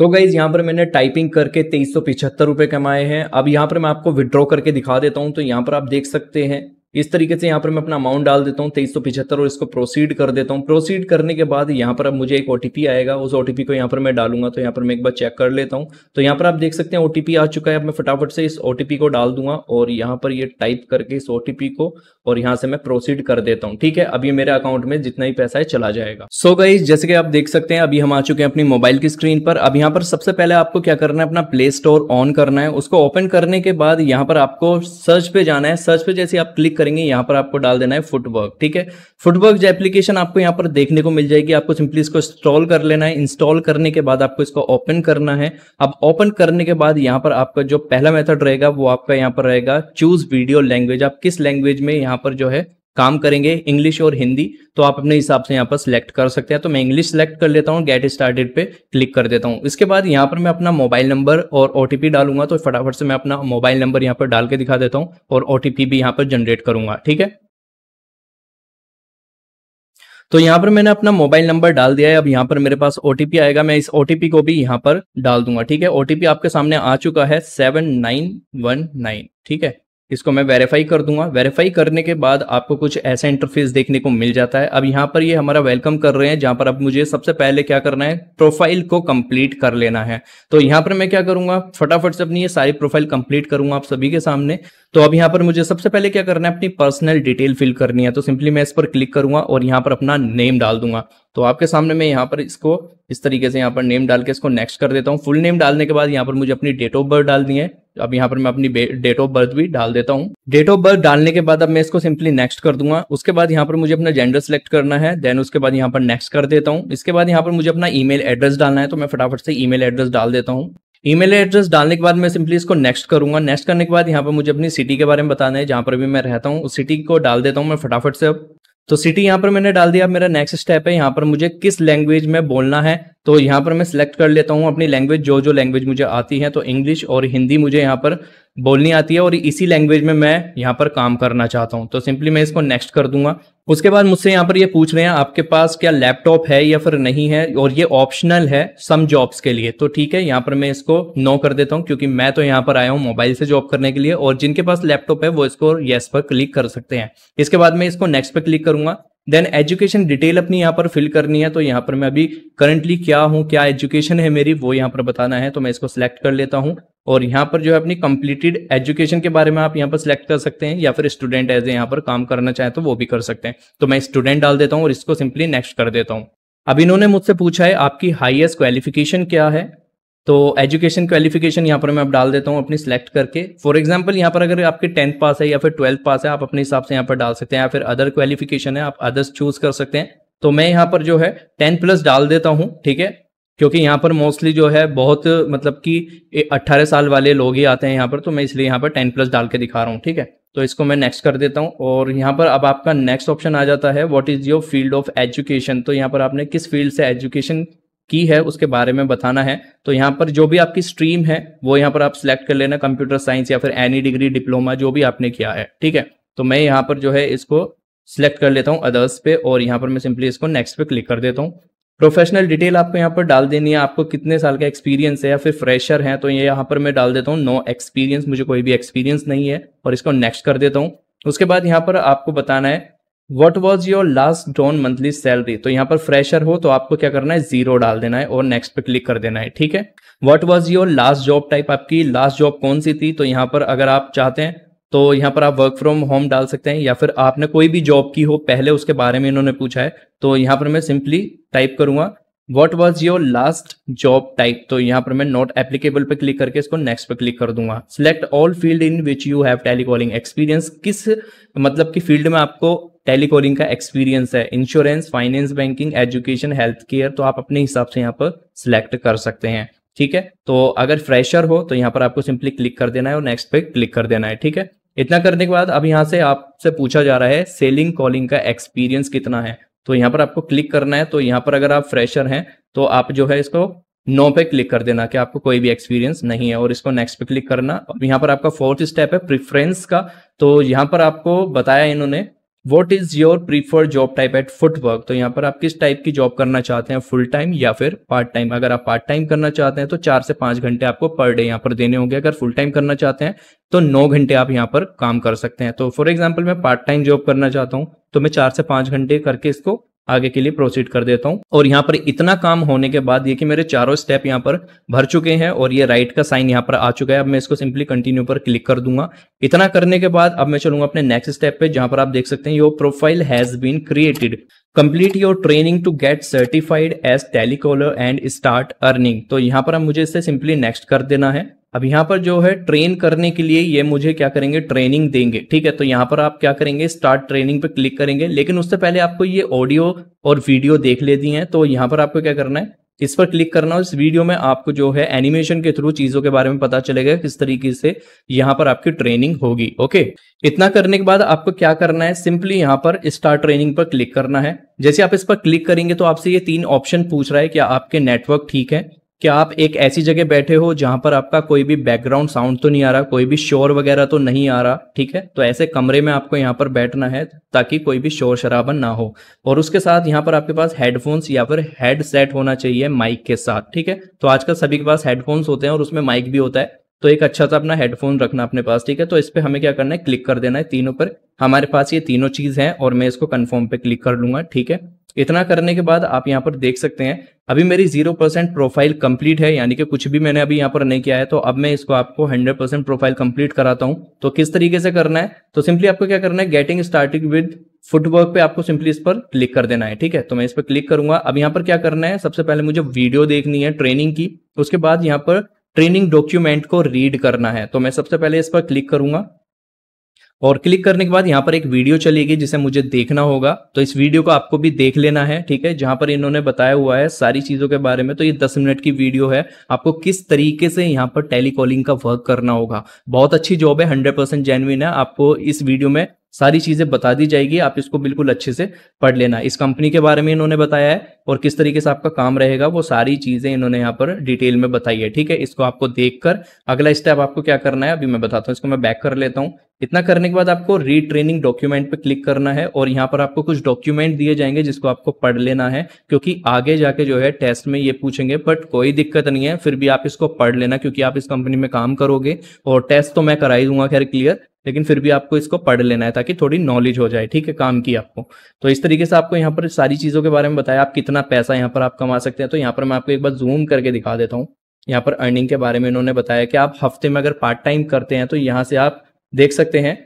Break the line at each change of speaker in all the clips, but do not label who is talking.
तो गाइज यहाँ पर मैंने टाइपिंग करके तेईस सौ कमाए हैं अब यहाँ पर मैं आपको विड्रॉ करके दिखा देता हूँ तो यहाँ पर आप देख सकते हैं इस तरीके से यहाँ पर मैं अपना अमाउंट डाल देता हूँ तेईस और इसको प्रोसीड कर देता हूँ प्रोसीड करने के बाद यहाँ पर अब मुझे एक ओटीपी आएगा उस ओटीपी को यहाँ पर मैं डालूंगा तो यहाँ पर मैं एक बार चेक कर लेता हूँ तो यहाँ पर आप देख सकते हैं ओटीपी आ चुका है अब मैं फटाफट से इस ओटीपी को डाल दूंगा और यहाँ पर ये यह टाइप करके इस ओटीपी को और यहाँ से मैं प्रोसीड कर देता हूँ ठीक है अभी मेरे अकाउंट में जितना ही पैसा है चला जाएगा सो गई जैसे कि आप देख सकते हैं अभी हम आ चुके हैं अपनी मोबाइल की स्क्रीन पर अब यहाँ पर सबसे पहले आपको क्या करना है अपना प्ले स्टोर ऑन करना है उसको ओपन करने के बाद यहाँ पर आपको सर्च पे जाना है सर्च पे जैसे आप क्लिक करेंगे यहां पर आपको डाल देना है फुटवर्क ठीक है फुटवर्क जो एप्लीकेशन आपको यहां पर देखने को मिल जाएगी आपको सिंपली इसको इंस्टॉल कर लेना है इंस्टॉल करने के बाद आपको इसको ओपन करना है अब ओपन करने के बाद यहां पर आपका जो पहला मेथड रहेगा वो आपका यहां पर रहेगा चूज वीडियो लैंग्वेज आप किस लैंग्वेज में यहां पर जो है काम करेंगे इंग्लिश और हिंदी तो आप अपने हिसाब से यहाँ पर सिलेक्ट कर सकते हैं तो मैं इंग्लिश सेलेक्ट कर लेता हूँ गेट स्टार्टेड पे क्लिक कर देता हूँ इसके बाद यहाँ पर मैं अपना मोबाइल नंबर और ओ डालूंगा तो फटाफट से मैं अपना मोबाइल नंबर यहाँ पर डाल के दिखा देता हूँ और ओ भी यहाँ पर जनरेट करूंगा ठीक है तो यहाँ पर मैंने अपना मोबाइल नंबर डाल दिया है अब यहाँ पर मेरे पास ओटीपी आएगा मैं इस ओटीपी को भी यहाँ पर डाल दूंगा ठीक है ओटीपी आपके सामने आ चुका है सेवन नाइन वन नाइन ठीक है इसको मैं वेरीफाई कर दूंगा वेरीफाई करने के बाद आपको कुछ ऐसा इंटरफेस देखने को मिल जाता है अब यहाँ पर ये यह हमारा वेलकम कर रहे हैं जहां पर अब मुझे सबसे पहले क्या करना है प्रोफाइल को कंप्लीट कर लेना है तो यहाँ पर मैं क्या करूंगा फटाफट से अपनी ये सारी प्रोफाइल कंप्लीट करूंगा आप सभी के सामने तो अब यहाँ पर मुझे सबसे पहले क्या करना है अपनी पर्सनल डिटेल फिल करनी है तो सिंपली मैं इस पर क्लिक करूंगा और यहाँ पर अपना नेम डाल दूंगा तो आपके सामने मैं यहाँ पर इसको इस तरीके से यहाँ पर नेम डाल के इसको नेक्स्ट कर देता हूँ फुल नेम डालने के बाद यहाँ पर मुझे अपनी डेट ऑफ बर्थ डालनी है अब यहाँ पर मैं अपनी डेट ऑफ बर्थ भी डाल देता हूँ डेट ऑफ बर्थ डालने के बाद अब मैं इसको सिंपली नेक्स्ट कर दूंगा उसके बाद यहाँ पर मुझे अपना जेंडर सेलेक्ट करना है देन उसके बाद यहाँ पर नेक्स्ट कर देता हूँ इसके बाद यहाँ पर मुझे अपना ईमेल एड्रेस डालना है तो मैं फटाफट से ईमेल एड्रेस डाल देता हूँ ईमेल एड्रेस डालने के बाद मैं सिंपली इसको नेक्स्ट करूंगा नेक्स्ट करने के बाद यहाँ पर मुझे अपनी सिटी के बारे में बताना है जहाँ पर भी मैं रहता हूँ उस सिटी को डाल देता हूँ मैं फटाफट से अब तो सिटी यहां पर मैंने डाल दिया मेरा नेक्स्ट स्टेप है यहाँ पर मुझे किस लैंग्वेज में बोलना है तो यहां पर मैं सिलेक्ट कर लेता हूं अपनी लैंग्वेज जो जो लैंग्वेज मुझे आती है तो इंग्लिश और हिंदी मुझे यहाँ पर बोलनी आती है और इसी लैंग्वेज में मैं यहाँ पर काम करना चाहता हूँ तो सिंपली मैं इसको नेक्स्ट कर दूंगा उसके बाद मुझसे यहाँ पर ये यह पूछ रहे हैं आपके पास क्या लैपटॉप है या फिर नहीं है और ये ऑप्शनल है सम जॉब्स के लिए तो ठीक है यहाँ पर मैं इसको नो कर देता हूँ क्योंकि मैं तो यहाँ पर आया हूँ मोबाइल से जॉब करने के लिए और जिनके पास लैपटॉप है वो इसको येस पर क्लिक कर सकते हैं इसके बाद मैं इसको नेक्स्ट पर क्लिक करूंगा देन एजुकेशन डिटेल अपनी यहाँ पर फिल करनी है तो यहाँ पर मैं अभी करंटली क्या हूँ क्या एजुकेशन है मेरी वो यहाँ पर बताना है तो मैं इसको सिलेक्ट कर लेता हूँ और यहाँ पर जो है अपनी कंप्लीटेड एजुकेशन के बारे में आप यहाँ पर सिलेक्ट कर सकते हैं या फिर स्टूडेंट एज ए यहाँ पर काम करना चाहें तो वो भी कर सकते हैं तो मैं स्टूडेंट डाल देता हूँ और इसको सिंपली नेक्स्ट कर देता हूँ अब इन्होंने मुझसे पूछा है आपकी हाइएस्ट क्वालिफिकेशन क्या है तो एजुकेशन क्वालिफिकेशन यहाँ पर मैं आप डाल देता हूँ अपनी सेलेक्ट करके फॉर एग्जाम्पल यहाँ पर अगर आपके टेंथ पास है या फिर ट्वेल्थ पास है आप अपने हिसाब से यहाँ पर डाल सकते हैं या फिर अदर क्वालिफिकेशन है आप अदर्स चूज कर सकते हैं तो मैं यहाँ पर जो है टेंथ प्लस डाल देता हूँ ठीक है क्योंकि यहाँ पर मोस्टली जो है बहुत मतलब कि 18 साल वाले लोग ही आते हैं यहाँ पर तो मैं इसलिए यहाँ पर 10 प्लस डाल के दिखा रहा हूँ ठीक है तो इसको मैं नेक्स्ट कर देता हूँ और यहाँ पर अब आपका नेक्स्ट ऑप्शन आ जाता है what is your field of education तो यहाँ पर आपने किस फील्ड से एजुकेशन की है उसके बारे में बताना है तो यहाँ पर जो भी आपकी स्ट्रीम है वो यहाँ पर आप सिलेक्ट कर लेना कंप्यूटर साइंस या फिर एनी डिग्री डिप्लोमा जो भी आपने किया है ठीक है तो मैं यहाँ पर जो है इसको सिलेक्ट कर लेता हूँ अदर्स पे और यहाँ पर मैं सिंपली इसको नेक्स्ट पे क्लिक कर देता हूँ प्रोफेशनल डिटेल आपको यहाँ पर डाल देनी है आपको कितने साल का एक्सपीरियंस है या फिर फ्रेशर है तो ये यहाँ पर मैं डाल देता हूँ नो एक्सपीरियंस मुझे कोई भी एक्सपीरियंस नहीं है और इसको नेक्स्ट कर देता हूँ उसके बाद यहाँ पर आपको बताना है what was your last drawn monthly salary तो यहाँ पर फ्रेशर हो तो आपको क्या करना है जीरो डाल देना है और नेक्स्ट पे क्लिक कर देना है ठीक है what was your last job type आपकी लास्ट जॉब कौन सी थी तो यहाँ पर अगर आप चाहते हैं तो यहाँ पर आप वर्क फ्रॉम होम डाल सकते हैं या फिर आपने कोई भी जॉब की हो पहले उसके बारे में इन्होंने पूछा है तो यहाँ पर मैं सिंपली टाइप करूंगा what was your last job type तो यहाँ पर मैं नॉट एप्लीकेबल पर क्लिक करके इसको नेक्स्ट पे क्लिक कर दूंगा select all field in which you have telecalling experience किस मतलब की फील्ड में आपको टेलीकॉलिंग का एक्सपीरियंस है insurance finance banking education health care तो आप अपने हिसाब से यहाँ पर सिलेक्ट कर सकते हैं ठीक है तो अगर फ्रेशर हो तो यहाँ पर आपको सिंपली क्लिक कर देना है और नेक्स्ट पे क्लिक कर देना है ठीक है इतना करने के बाद अब यहाँ से आपसे पूछा जा रहा है सेलिंग कॉलिंग का एक्सपीरियंस कितना है तो यहाँ पर आपको क्लिक करना है तो यहाँ पर अगर आप फ्रेशर हैं तो आप जो है इसको नो पे क्लिक कर देना कि आपको कोई भी एक्सपीरियंस नहीं है और इसको नेक्स्ट पे क्लिक करना यहाँ पर आपका फोर्थ स्टेप है प्रिफ्रेंस का तो यहाँ पर आपको बताया इन्होंने what is your preferred job type at footwork तो यहाँ पर आप किस टाइप की जॉब करना चाहते हैं फुल टाइम या फिर पार्ट टाइम अगर आप पार्ट टाइम करना चाहते हैं तो चार से पांच घंटे आपको पर डे यहाँ पर देने होंगे अगर फुल टाइम करना चाहते हैं तो नौ घंटे आप यहाँ पर काम कर सकते हैं तो फॉर एग्जाम्पल मैं पार्ट टाइम जॉब करना चाहता हूँ तो मैं चार से पांच घंटे करके इसको आगे के लिए प्रोसीड कर देता हूं और यहाँ पर इतना काम होने के बाद ये कि मेरे चारों स्टेप यहाँ पर भर चुके हैं और ये राइट का साइन यहाँ पर आ चुका है अब मैं इसको सिंपली कंटिन्यू पर क्लिक कर दूंगा इतना करने के बाद अब मैं चलूंगा अपने नेक्स्ट स्टेप पे जहां पर आप देख सकते हैं your profile has been created complete your training to get certified as telecaller and start earning तो यहाँ पर अब मुझे इसे सिंपली नेक्स्ट कर देना है अब यहां पर जो है ट्रेन करने के लिए ये मुझे क्या करेंगे ट्रेनिंग देंगे ठीक है तो यहां पर आप क्या करेंगे स्टार्ट ट्रेनिंग पे क्लिक करेंगे लेकिन उससे पहले आपको ये ऑडियो और वीडियो देख लेती हैं तो यहां पर आपको क्या करना है इस पर क्लिक करना इस वीडियो में आपको जो है एनिमेशन के थ्रू चीजों के बारे में पता चलेगा किस तरीके से यहां पर आपकी ट्रेनिंग होगी ओके इतना करने के बाद आपको क्या करना है सिंपली यहां पर स्टार्ट ट्रेनिंग पर क्लिक करना है जैसे आप इस पर क्लिक करेंगे तो आपसे ये तीन ऑप्शन पूछ रहा है कि आपके नेटवर्क ठीक है क्या आप एक ऐसी जगह बैठे हो जहां पर आपका कोई भी बैकग्राउंड साउंड तो नहीं आ रहा कोई भी शोर वगैरह तो नहीं आ रहा ठीक है तो ऐसे कमरे में आपको यहाँ पर बैठना है ताकि कोई भी शोर शराबा ना हो और उसके साथ यहाँ पर आपके पास हेडफोन्स या फिर हेडसेट होना चाहिए माइक के साथ ठीक है तो आजकल सभी के पास हेडफोन्स होते हैं और उसमें माइक भी होता है तो एक अच्छा सा अपना हेडफोन रखना अपने पास ठीक है तो इस पर हमें क्या करना है क्लिक कर देना है तीनों पर हमारे पास ये तीनों चीज़ हैं और मैं इसको कन्फर्म पे क्लिक कर लूंगा ठीक है इतना करने के बाद आप यहाँ पर देख सकते हैं अभी मेरी जीरो परसेंट प्रोफाइल कंप्लीट है यानी कि कुछ भी मैंने अभी यहाँ पर नहीं किया है तो अब मैं इसको आपको हंड्रेड परसेंट प्रोफाइल कंप्लीट कराता हूँ तो किस तरीके से करना है तो सिंपली आपको क्या करना है गेटिंग स्टार्टिंग विद फुटवर्क पे आपको सिंपली इस पर क्लिक कर देना है ठीक है तो मैं इस पर क्लिक करूंगा अब यहाँ पर क्या करना है सबसे पहले मुझे वीडियो देखनी है ट्रेनिंग की उसके बाद यहाँ पर ट्रेनिंग डॉक्यूमेंट को रीड करना है तो मैं सबसे पहले इस पर क्लिक करूंगा और क्लिक करने के बाद यहाँ पर एक वीडियो चलेगी जिसे मुझे देखना होगा तो इस वीडियो को आपको भी देख लेना है ठीक है जहां पर इन्होंने बताया हुआ है सारी चीज़ों के बारे में तो ये दस मिनट की वीडियो है आपको किस तरीके से यहाँ पर टेलीकॉलिंग का वर्क करना होगा बहुत अच्छी जॉब है हंड्रेड परसेंट जेनविन है आपको इस वीडियो में सारी चीजें बता दी जाएगी आप इसको बिल्कुल अच्छे से पढ़ लेना इस कंपनी के बारे में इन्होंने बताया है और किस तरीके से आपका काम रहेगा वो सारी चीजें इन्होंने यहाँ पर डिटेल में बताई है ठीक है इसको आपको देखकर अगला स्टेप आपको क्या करना है अभी मैं बताता हूँ इसको मैं बैक कर लेता हूँ इतना करने के बाद आपको रीट्रेनिंग डॉक्यूमेंट पे क्लिक करना है और यहाँ पर आपको कुछ डॉक्यूमेंट दिए जाएंगे जिसको आपको पढ़ लेना है क्योंकि आगे जाके जो है टेस्ट में ये पूछेंगे बट कोई दिक्कत नहीं है फिर भी आप इसको पढ़ लेना क्योंकि आप इस कंपनी में काम करोगे और टेस्ट तो मैं कराई दूंगा खैर क्लियर लेकिन फिर भी आपको इसको पढ़ लेना है ताकि थोड़ी नॉलेज हो जाए ठीक है काम की आपको तो इस तरीके से आपको यहाँ पर सारी चीज़ों के बारे में बताया आप कितना पैसा यहाँ पर आप कमा सकते हैं तो यहाँ पर मैं आपको एक बार जूम करके दिखा देता हूँ यहाँ पर अर्निंग के बारे में इन्होंने बताया कि आप हफ्ते में अगर पार्ट टाइम करते हैं तो यहाँ से आप देख सकते हैं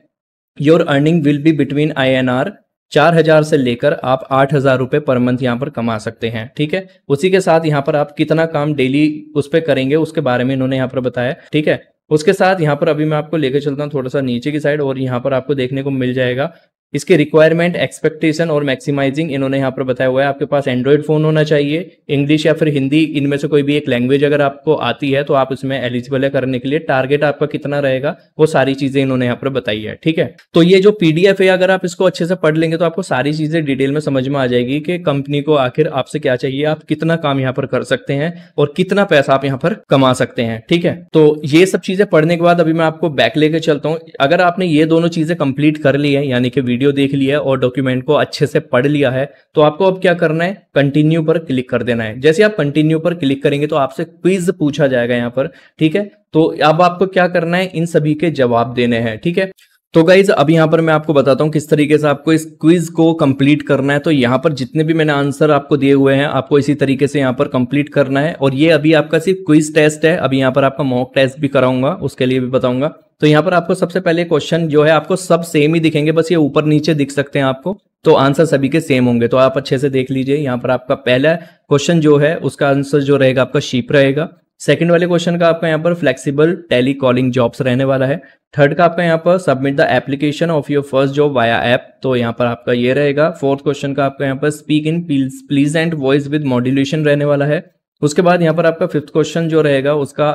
your earning will be between I N R चार हजार से लेकर आप आठ हजार रुपए पर मंथ यहाँ पर कमा सकते हैं ठीक है उसी के साथ यहाँ पर आप कितना काम डेली उस पर करेंगे उसके बारे में इन्होंने यहाँ पर बताया ठीक है उसके साथ यहाँ पर अभी मैं आपको लेकर चलता हूँ थोड़ा सा नीचे की साइड और यहाँ पर आपको देखने को मिल जाएगा इसके रिक्वायरमेंट एक्सपेक्टेशन और मैक्सिमाइजिंग इन्होंने यहाँ पर बताया हुआ है आपके पास एंड्रॉयड फोन होना चाहिए इंग्लिश या फिर हिंदी इनमें से कोई भी एक लैंग्वेज अगर आपको आती है तो आप इसमें एलिजिबल है करने के लिए टारगेट आपका कितना रहेगा वो सारी चीजें इन्होंने यहाँ पर बताई है ठीक है तो ये जो पीडीएफ है अगर आप इसको अच्छे से पढ़ लेंगे तो आपको सारी चीजें डिटेल में समझ में आ जाएगी कि कंपनी को आखिर आपसे क्या चाहिए आप कितना काम यहाँ पर कर सकते हैं और कितना पैसा आप यहाँ पर कमा सकते हैं ठीक है तो ये सब चीजें पढ़ने के बाद अभी मैं आपको बैक लेके चलता हूँ अगर आपने ये दोनों चीजें कंप्लीट कर ली है यानी कि वीडियो देख लिया है और डॉक्यूमेंट को अच्छे से पढ़ लिया है तो आपको अब क्या करना है कंटिन्यू पर क्लिक कर देना है जैसे आप कंटिन्यू पर क्लिक करेंगे तो आपसे क्विज पूछा जाएगा यहाँ पर ठीक है तो अब आपको क्या करना है इन सभी के जवाब देने हैं ठीक है तो गाइज अब यहाँ पर मैं आपको बताता हूँ किस तरीके से आपको इस क्विज को कंप्लीट करना है तो यहाँ पर जितने भी मैंने आंसर आपको दिए हुए हैं आपको इसी तरीके से यहाँ पर कंप्लीट करना है और ये अभी आपका सिर्फ क्विज टेस्ट है अभी यहाँ पर आपका मॉक टेस्ट भी कराऊंगा उसके लिए भी बताऊंगा तो यहाँ पर आपको सबसे पहले क्वेश्चन जो है आपको सब सेम ही दिखेंगे बस ये ऊपर नीचे दिख सकते हैं आपको तो आंसर सभी के सेम होंगे तो आप अच्छे से देख लीजिए यहाँ पर आपका पहला क्वेश्चन जो है उसका आंसर जो रहेगा आपका शीप रहेगा सेकंड वाले क्वेश्चन का आपका यहाँ पर फ्लेक्सिबल टेली कॉलिंग जॉब्स रहने वाला है थर्ड का आपका यहाँ पर submit the application of your first job via app तो यहाँ पर आपका ये रहेगा फोर्थ क्वेश्चन का आपका यहाँ पर speak in pleasant voice with modulation रहने वाला है उसके बाद यहाँ पर आपका फिफ्थ क्वेश्चन जो रहेगा उसका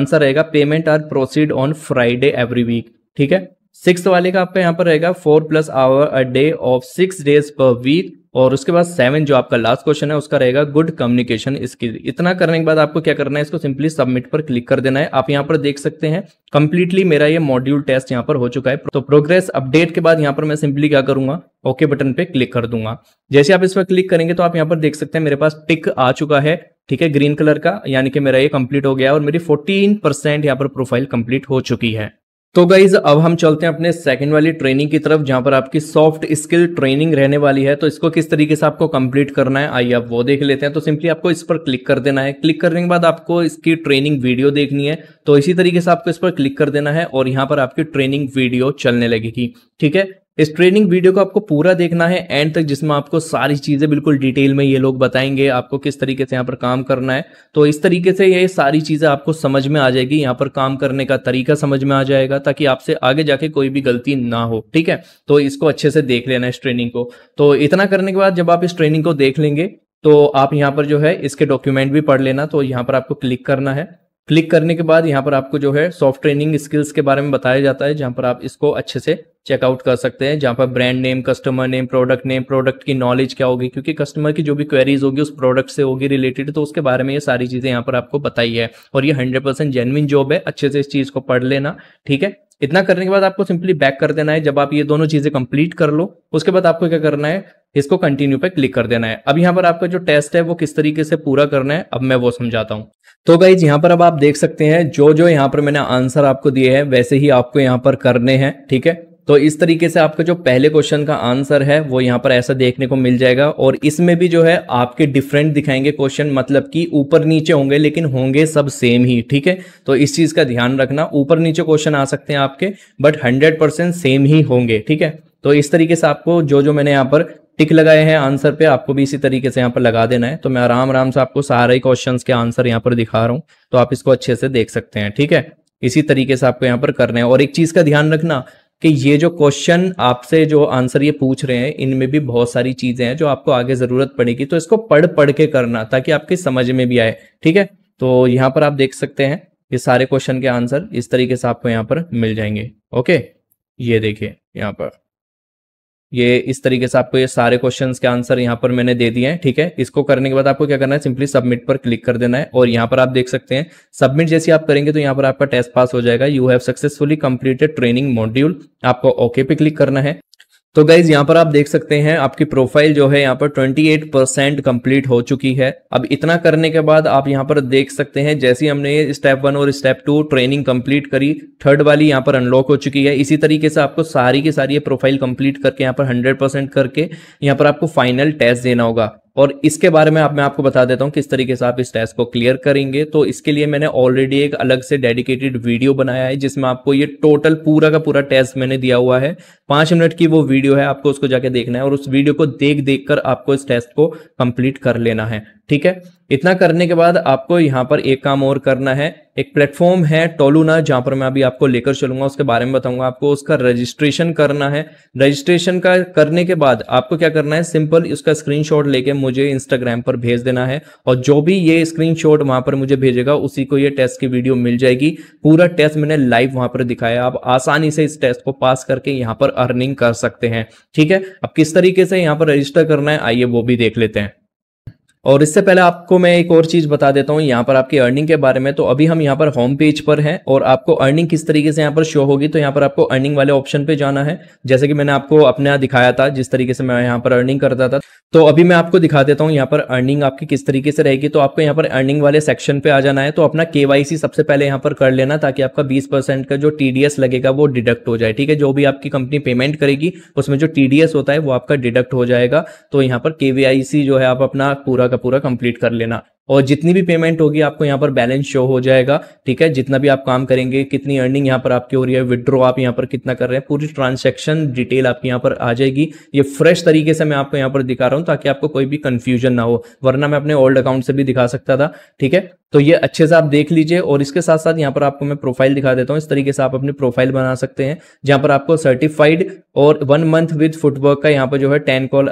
आंसर रहेगा payment are proceed on Friday every week ठीक है सिक्स वाले का आपका यहाँ पर रहेगा four plus hour a day of six days per week और उसके बाद सेवन जो आपका लास्ट क्वेश्चन है उसका रहेगा गुड कम्युनिकेशन स्किल इतना करने के बाद आपको क्या करना है इसको सिंपली सबमिट पर क्लिक कर देना है आप यहाँ पर देख सकते हैं कंप्लीटली मेरा ये मॉड्यूल टेस्ट यहाँ पर हो चुका है तो प्रोग्रेस अपडेट के बाद यहाँ पर मैं सिंपली क्या करूंगा ओके बटन पे क्लिक कर दूंगा जैसे आप इस पर क्लिक करेंगे तो आप यहाँ पर देख सकते हैं मेरे पास टिक आ चुका है ठीक है ग्रीन कलर का यानी कि मेरा ये कंप्लीट हो गया और मेरी फोर्टीन परसेंट यहाँ पर प्रोफाइल कंप्लीट हो चुकी है तो गाइज अब हम चलते हैं अपने सेकंड वाली ट्रेनिंग की तरफ जहां पर आपकी सॉफ्ट स्किल ट्रेनिंग रहने वाली है तो इसको किस तरीके से आपको कंप्लीट करना है आइए आप वो देख लेते हैं तो सिंपली आपको इस पर क्लिक कर देना है क्लिक करने के बाद आपको इसकी ट्रेनिंग वीडियो देखनी है तो इसी तरीके से आपको इस पर क्लिक कर देना है और यहाँ पर आपकी ट्रेनिंग वीडियो चलने लगेगी ठीक है इस ट्रेनिंग वीडियो को आपको पूरा देखना है एंड तक जिसमें आपको सारी चीजें बिल्कुल डिटेल में ये लोग बताएंगे आपको किस तरीके से यहाँ पर काम करना है तो इस तरीके से ये सारी चीजें आपको समझ में आ जाएगी यहाँ पर काम करने का तरीका समझ में आ जाएगा ताकि आपसे आगे जाके कोई भी गलती ना हो ठीक है तो इसको अच्छे से देख लेना इस ट्रेनिंग को तो इतना करने के बाद जब आप इस ट्रेनिंग को देख लेंगे तो आप यहाँ पर जो है इसके डॉक्यूमेंट भी पढ़ लेना तो यहाँ पर आपको क्लिक करना है क्लिक करने के बाद यहाँ पर आपको जो है सॉफ्ट ट्रेनिंग स्किल्स के बारे में बताया जाता है जहाँ पर आप इसको अच्छे से चेकआउट कर सकते हैं जहाँ पर brand name customer name product name product की नॉलेज क्या होगी क्योंकि कस्टमर की जो भी क्वेरीज होगी उस प्रोडक्ट से होगी रिलेटेड तो उसके बारे में ये सारी चीज़ें यहाँ पर आपको बताई है और ये हंड्रेड परसेंट जॉब है अच्छे से इस चीज़ को पढ़ लेना ठीक है इतना करने के बाद आपको सिंपली बैक कर देना है जब आप ये दोनों चीज़ें कंप्लीट कर लो उसके बाद आपको क्या करना है इसको कंटिन्यू पे क्लिक कर देना है अब यहाँ पर आपका जो टेस्ट है वो किस तरीके से पूरा करना है अब मैं वो समझाता हूँ तो गाइज यहाँ पर अब आप देख सकते हैं जो जो यहाँ पर मैंने आंसर आपको दिए हैं वैसे ही आपको यहाँ पर करने हैं ठीक है तो इस तरीके से आपका जो पहले क्वेश्चन का आंसर है वो यहाँ पर ऐसा देखने को मिल जाएगा और इसमें भी जो है आपके डिफरेंट दिखाएंगे क्वेश्चन मतलब कि ऊपर नीचे होंगे लेकिन होंगे सब सेम ही ठीक है तो इस चीज़ का ध्यान रखना ऊपर नीचे क्वेश्चन आ सकते हैं आपके बट हंड्रेड परसेंट सेम ही होंगे ठीक है तो इस तरीके से आपको जो जो मैंने यहाँ पर टिक लगाए हैं आंसर पे आपको भी इसी तरीके से यहाँ पर लगा देना है तो मैं आराम आराम से आपको सारे क्वेश्चन के आंसर यहाँ पर दिखा रहा हूँ तो आप इसको अच्छे से देख सकते हैं ठीक है इसी तरीके से आपको यहाँ पर करना है और एक चीज का ध्यान रखना कि ये जो क्वेश्चन आपसे जो आंसर ये पूछ रहे हैं इनमें भी बहुत सारी चीजें हैं जो आपको आगे जरूरत पड़ेगी तो इसको पढ़ पढ़ के करना ताकि आपके समझ में भी आए ठीक है तो यहाँ पर आप देख सकते हैं ये सारे क्वेश्चन के आंसर इस तरीके से आपको यहाँ पर मिल जाएंगे ओके ये देखिए यहाँ पर ये इस तरीके से आपको ये सारे क्वेश्चंस के आंसर यहाँ पर मैंने दे दिए हैं ठीक है इसको करने के बाद आपको क्या करना है सिंपली सबमिट पर क्लिक कर देना है और यहाँ पर आप देख सकते हैं सबमिट जैसे आप करेंगे तो यहाँ पर आपका टेस्ट पास हो जाएगा you have successfully completed training module आपको ओके पे क्लिक करना है तो गाइज यहाँ पर आप देख सकते हैं आपकी प्रोफाइल जो है यहाँ पर 28 परसेंट कंप्लीट हो चुकी है अब इतना करने के बाद आप यहाँ पर देख सकते हैं जैसे हमने स्टेप वन और स्टेप टू ट्रेनिंग कंप्लीट करी थर्ड वाली यहाँ पर अनलॉक हो चुकी है इसी तरीके से आपको सारी की सारी ये प्रोफाइल कंप्लीट करके यहाँ पर हंड्रेड परसेंट करके यहाँ पर आपको फाइनल टेस्ट देना होगा और इसके बारे में आप मैं आपको बता देता हूँ किस तरीके से आप इस टेस्ट को क्लियर करेंगे तो इसके लिए मैंने ऑलरेडी एक अलग से डेडिकेटेड वीडियो बनाया है जिसमें आपको ये टोटल पूरा का पूरा टेस्ट मैंने दिया हुआ है पांच मिनट की वो वीडियो है आपको उसको जाके देखना है और उस वीडियो को देख देख कर आपको इस टेस्ट को कंप्लीट कर लेना है ठीक है इतना करने के बाद आपको यहाँ पर एक काम और करना है एक प्लेटफॉर्म है टोलूना जहां पर मैं अभी आपको लेकर चलूंगा उसके बारे में बताऊंगा आपको उसका रजिस्ट्रेशन करना है रजिस्ट्रेशन का करने के बाद आपको क्या करना है सिंपल उसका स्क्रीनशॉट लेके मुझे इंस्टाग्राम पर भेज देना है और जो भी ये स्क्रीनशॉट वहां पर मुझे भेजेगा उसी को ये टेस्ट की वीडियो मिल जाएगी पूरा टेस्ट मैंने लाइव वहां पर दिखाया आप आसानी से इस टेस्ट को पास करके यहाँ पर अर्निंग कर सकते हैं ठीक है अब किस तरीके से यहाँ पर रजिस्टर करना है आइए वो भी देख लेते हैं और इससे पहले आपको मैं एक और चीज बता देता हूँ यहाँ पर आपकी अर्निंग के बारे में तो अभी हम यहाँ पर होम पेज पर हैं और आपको अर्निंग किस तरीके से यहाँ पर शो होगी तो यहाँ पर आपको अर्निंग वाले ऑप्शन पे जाना है जैसे कि मैंने आपको अपना दिखाया था जिस तरीके से मैं यहाँ पर अर्निंग करता था तो अभी मैं आपको दिखा देता हूँ यहाँ पर अर्निंग आपकी किस तरीके से रहेगी तो आपको यहाँ पर अर्निंग वाले सेक्शन पे आ जाना है तो अपना केवाईसी सबसे पहले यहाँ पर कर लेना ताकि आपका बीस परसेंट का जो टीडीएस लगेगा वो डिडक्ट हो जाए ठीक है जो भी आपकी कंपनी पेमेंट करेगी उसमें जो टीडीएस होता है वो आपका डिडक्ट हो जाएगा तो यहाँ पर केवीआईसी जो है आप अपना पूरा पूरा कंप्लीट कर लेना और जितनी भी पेमेंट होगी आपको यहाँ पर बैलेंस शो हो जाएगा ठीक है जितना भी आप काम करेंगे कितनी अर्निंग यहाँ पर आपकी हो रही है विड्रो आप यहाँ पर कितना कर रहे हैं पूरी ट्रांजैक्शन डिटेल आपकी यहाँ पर आ जाएगी ये फ्रेश तरीके से मैं आपको यहाँ पर दिखा रहा हूँ ताकि आपको कोई भी कंफ्यूजन ना हो वरना मैं अपने ओल्ड अकाउंट से भी दिखा सकता था ठीक है तो ये अच्छे से आप देख लीजिए और इसके साथ साथ यहाँ पर आपको मैं प्रोफाइल दिखा देता हूँ इस तरीके से आप अपनी प्रोफाइल बना सकते हैं जहाँ पर आपको सर्टिफाइड और वन मंथ विद फुटवर्क का यहाँ पर जो है टेन कॉल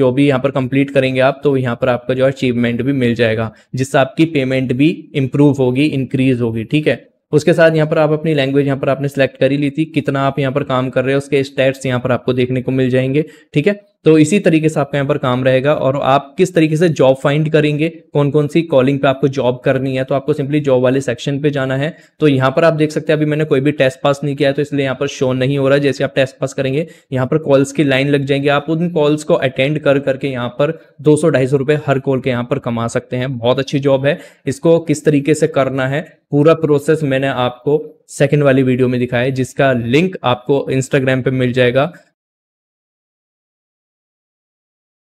जो भी यहाँ पर कंप्लीट करेंगे आप तो यहाँ पर आपका जो है अचीवमेंट भी मिल जाएगा रहेगा जिससे आपकी पेमेंट भी इंप्रूव होगी इंक्रीज होगी ठीक है उसके साथ यहाँ पर आप अपनी लैंग्वेज यहाँ पर आपने सेलेक्ट कर ही ली थी कितना आप यहाँ पर काम कर रहे हो उसके स्टेट्स यहाँ पर आपको देखने को मिल जाएंगे ठीक है तो इसी तरीके से आपका यहाँ पर काम रहेगा और आप किस तरीके से जॉब फाइंड करेंगे कौन कौन सी कॉलिंग पे आपको जॉब करनी है तो आपको सिंपली जॉब वाले सेक्शन पे जाना है तो यहाँ पर आप देख सकते हैं अभी मैंने कोई भी टेस्ट पास नहीं किया है तो इसलिए यहाँ पर शो नहीं हो रहा है जैसे आप टेस्ट पास करेंगे यहाँ पर कॉल्स की लाइन लग जाएंगे आप उन कॉल्स को अटेंड कर करके यहाँ पर दो सौ हर कॉल के यहाँ पर कमा सकते हैं बहुत अच्छी जॉब है इसको किस तरीके से करना है पूरा प्रोसेस मैंने आपको सेकेंड वाली वीडियो में दिखाया है जिसका लिंक आपको इंस्टाग्राम पे मिल जाएगा